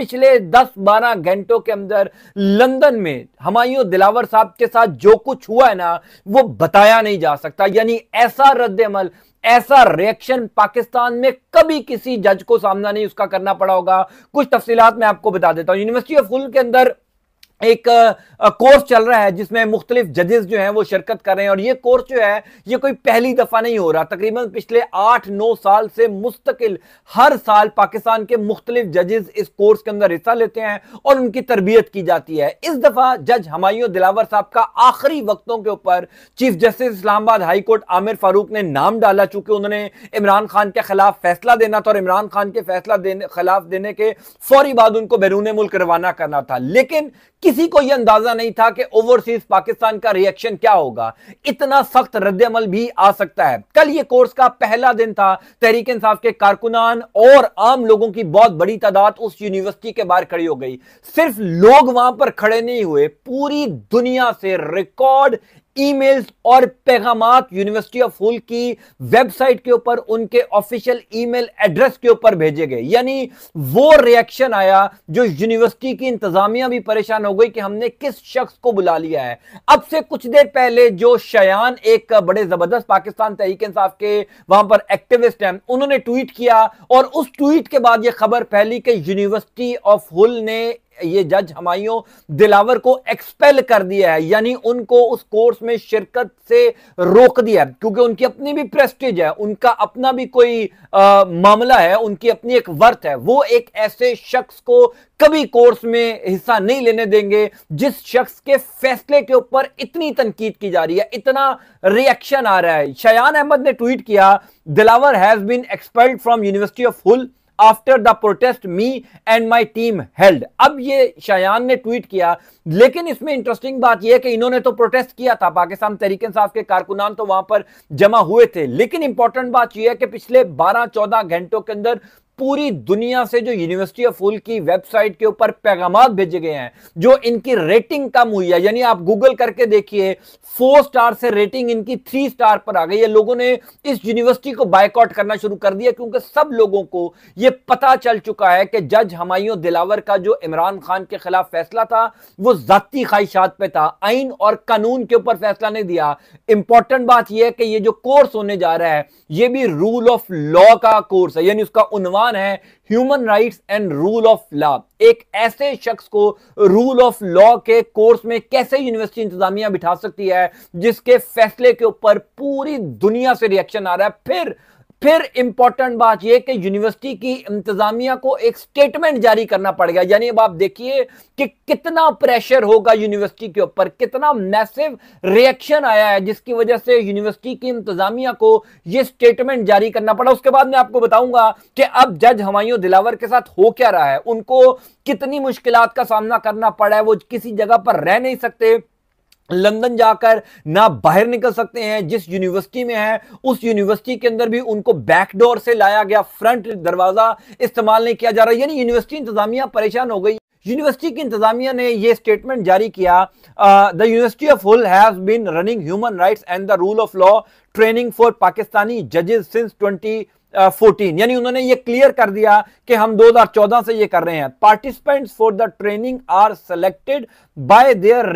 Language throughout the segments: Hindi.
पिछले 10-12 घंटों के अंदर लंदन में हमायूं दिलावर साहब के साथ जो कुछ हुआ है ना वो बताया नहीं जा सकता यानी ऐसा रद्दमल ऐसा रिएक्शन पाकिस्तान में कभी किसी जज को सामना नहीं उसका करना पड़ा होगा कुछ तफसीलात मैं आपको बता देता हूं यूनिवर्सिटी ऑफ फुल के अंदर एक कोर्स चल रहा है जिसमें मुख्तलिफ जजेस जो हैं वो शिरकत कर रहे हैं और ये कोर्स जो है ये कोई पहली दफ़ा नहीं हो रहा तकरीबन पिछले आठ नौ साल से मुस्तकिल हर साल पाकिस्तान के मुख्तलिफ जजेस इस कोर्स के अंदर हिस्सा लेते हैं और उनकी तरबियत की जाती है इस दफ़ा जज हमायूं दिलावर साहब का आखिरी वक्तों के ऊपर chief justice Islamabad high court Aamir Farooq ने नाम डाला चूंकि उन्होंने इमरान खान के खिलाफ फैसला देना था और इमरान खान के फैसला देने खिलाफ देने के फौरी बाद उनको बैरून मुल्क रवाना करना था लेकिन किसी को यह अंदाजा नहीं था कि ओवरसीज पाकिस्तान का रिएक्शन क्या होगा इतना सख्त रद्दमल भी आ सकता है कल यह कोर्स का पहला दिन था तहरीक इंसाफ के कारकुनान और आम लोगों की बहुत बड़ी तादाद उस यूनिवर्सिटी के बाहर खड़ी हो गई सिर्फ लोग वहां पर खड़े नहीं हुए पूरी दुनिया से रिकॉर्ड ईमेल्स और पैगाम यूनिवर्सिटी ऑफ हुल की वेबसाइट के ऊपर उनके ऑफिशियल ईमेल एड्रेस के ऊपर भेजे गए यानी वो रिएक्शन आया जो यूनिवर्सिटी की इंतजामिया भी परेशान हो गई कि हमने किस शख्स को बुला लिया है अब से कुछ देर पहले जो शयान एक बड़े जबरदस्त पाकिस्तान तहरीक इंसाफ के वहां पर एक्टिविस्ट हैं उन्होंने ट्वीट किया और उस ट्वीट के बाद यह खबर फैली कि यूनिवर्सिटी ऑफ हुल ने ये जज हमायों दिलावर को एक्सपेल कर दिया है यानी उनको उस कोर्स में शिरकत से रोक दिया है क्योंकि उनकी अपनी भी प्रेस्टिज है उनका अपना भी कोई आ, मामला है उनकी अपनी एक वर्थ है वो एक ऐसे शख्स को कभी कोर्स में हिस्सा नहीं लेने देंगे जिस शख्स के फैसले के ऊपर इतनी तनकीद की जा रही है इतना रिएक्शन आ रहा है शयान अहमद ने ट्वीट किया Dilawar has been expelled from university of Hull after the protest me and my team held अब ये शयान ने ट्वीट किया लेकिन इसमें इंटरेस्टिंग बात यह कि इन्होंने तो प्रोटेस्ट किया था पाकिस्तान तरीके इंसाफ के कारकुनान तो वहां पर जमा हुए थे लेकिन इंपॉर्टेंट बात यह है कि पिछले 12-14 घंटों के अंदर पूरी दुनिया से जो यूनिवर्सिटी ऑफ फूल की वेबसाइट के ऊपर पैगाम भेजे गए हैं जो इनकी रेटिंग कम हुई है यानी आप गूगल करके देखिए फोर स्टार से रेटिंग इनकी थ्री स्टार पर आ गई है लोगों ने इस यूनिवर्सिटी को बायकॉट करना शुरू कर दिया क्योंकि सब लोगों को यह पता चल चुका है कि जज हमायों दिलावर का जो इमरान खान के खिलाफ फैसला था वो जाती ख्वाहिशात पे था आइन और कानून के ऊपर फैसला नहीं दिया इंपॉर्टेंट बात यह है कि यह जो कोर्स होने जा रहा है यह भी रूल ऑफ लॉ का कोर्स है यानी उसका उन्वान पाकिस्तान है human rights and rule of law एक ऐसे शख्स को रूल ऑफ लॉ के कोर्स में कैसे यूनिवर्सिटी इंतजामिया बिठा सकती है जिसके फैसले के ऊपर पूरी दुनिया से रिएक्शन आ रहा है फिर फिर इंपॉर्टेंट बात यह कि यूनिवर्सिटी की इंतजामिया को एक स्टेटमेंट जारी करना पड़ गया यानी अब आप देखिए कि कितना प्रेशर होगा यूनिवर्सिटी के ऊपर कितना मैसिव रिएक्शन आया है जिसकी वजह से यूनिवर्सिटी की इंतजामिया को यह स्टेटमेंट जारी करना पड़ा उसके बाद मैं आपको बताऊंगा कि अब जज हमायूं दिलावर के साथ हो क्या रहा है उनको कितनी मुश्किल का सामना करना पड़ा है वो किसी जगह पर रह नहीं सकते लंदन जाकर ना बाहर निकल सकते हैं जिस यूनिवर्सिटी में है उस यूनिवर्सिटी के अंदर भी उनको बैकडोर से लाया गया फ्रंट दरवाजा इस्तेमाल नहीं किया जा रहा यानी यूनिवर्सिटी इंतजामिया परेशान हो गई यूनिवर्सिटी की इंतजामिया ने यह स्टेटमेंट जारी किया the university of Hull has been running human rights and the rule of law training for Pakistani जजेस सिंस 20 फोर्टीन यानी उन्होंने ये क्लियर कर दिया कि हम 2014 से ये कर रहे हैं participants for the training are selected by their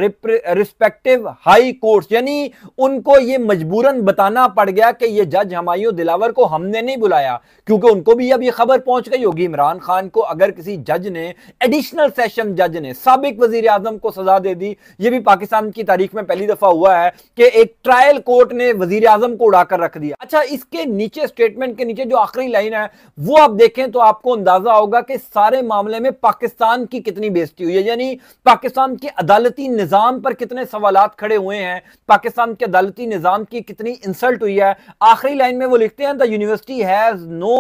respective high court यानी उनको ये मजबूरन बताना पड़ गया कि ये जज हमायूं दिलावर को हमने नहीं बुलाया क्योंकि उनको भी अब ये खबर पहुंच गई होगी इमरान खान को अगर किसी जज ने एडिशनल सेशन जज ने सबक वजीर आजम को सजा दे दी ये भी पाकिस्तान की तारीख में पहली दफा हुआ है कि एक ट्रायल कोर्ट ने वजीर आजम को उड़ाकर रख दिया अच्छा इसके नीचे स्टेटमेंट के नीचे की जो आखिरी लाइन है वो आप देखें तो आपको अंदाजा होगा कि सारे मामले में पाकिस्तान की कितनी बेजती हुई है यानी पाकिस्तान के अदालती निज़ाम पर कितने सवाल खड़े हुए हैं पाकिस्तान के अदालती निज़ाम की कितनी इंसल्ट हुई है आखिरी लाइन में वो लिखते हैं the university has no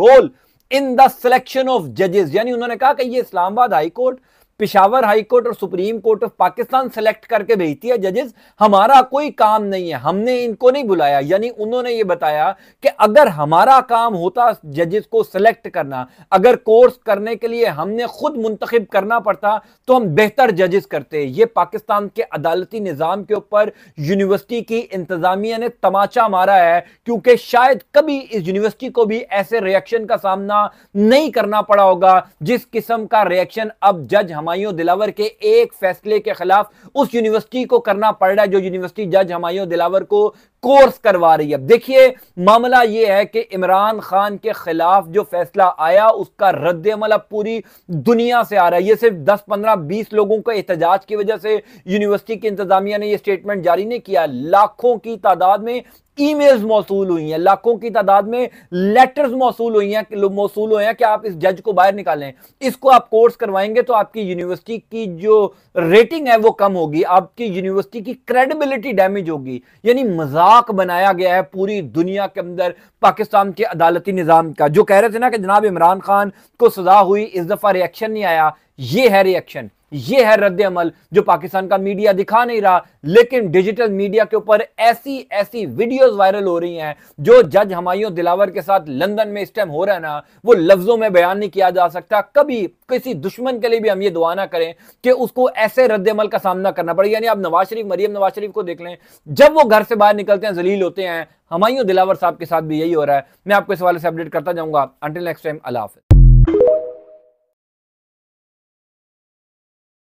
role in the selection of जजेस यानी उन्होंने कहा कि ये Islamabad high court Peshawar high court और supreme court of Pakistan select करके भेजती है जजेस हमारा कोई काम नहीं है हमने इनको नहीं बुलाया यानी उन्होंने ये बताया कि अगर हमारा काम होता जजेस को सेलेक्ट करना अगर कोर्स करने के लिए हमने खुद मुंतखब करना पड़ता तो हम बेहतर जजेस करते ये पाकिस्तान के अदालती निज़ाम के ऊपर यूनिवर्सिटी की इंतज़ामिया ने तमाचा मारा है क्योंकि शायद कभी इस यूनिवर्सिटी को भी ऐसे रिएक्शन का सामना नहीं करना पड़ा होगा जिस किस्म का रिएक्शन अब जज हम हमायों दिलावर के एक फैसले के खिलाफ उस यूनिवर्सिटी को करना पड़ रहा है जो यूनिवर्सिटी जज हमायों दिलावर को कोर्स करवा रही है देखिए मामला यह है कि इमरान खान के खिलाफ जो फैसला आया उसका रद्द अमल अब पूरी दुनिया से आ रहा है यह सिर्फ 10 15 20 लोगों का एहतजाज की वजह से यूनिवर्सिटी की इंतजामिया ने यह स्टेटमेंट जारी नहीं किया लाखों की तादाद में ईमेल्स मौसूल हुई हैं लाखों की तादाद में लेटर्स मौसूल हुई हैं मौसूल हुए हैं कि आप इस जज को बाहर निकालें इसको आप कोर्स करवाएंगे तो आपकी यूनिवर्सिटी की जो रेटिंग है वो कम होगी आपकी यूनिवर्सिटी की क्रेडिबिलिटी डैमेज होगी यानी मजाक बनाया गया है पूरी दुनिया के अंदर पाकिस्तान के अदालती निज़ाम का जो कह रहे थे ना कि जनाब इमरान खान को सजा हुई इस दफ़ा रिएक्शन नहीं आया ये है रिएक्शन ये है रद्द अमल जो पाकिस्तान का मीडिया दिखा नहीं रहा लेकिन डिजिटल मीडिया के ऊपर ऐसी ऐसी वीडियोस वायरल हो रही हैं जो जज हमायों दिलावर के साथ लंदन में इस टाइम हो रहा है ना वो लफ्जों में बयान नहीं किया जा सकता कभी किसी दुश्मन के लिए भी हम ये दुआ ना करें कि उसको ऐसे रद्द अमल का सामना करना पड़े यानी आप नवाज शरीफ मरियम नवाज शरीफ को देख लें जब वो घर से बाहर निकलते हैं जलील होते हैं हमायों दिलावर साहब के साथ भी यही हो रहा है मैं आपको इस वाले से अपडेट करता जाऊंगा अंटिल नेक्स्ट टाइम अल्लाह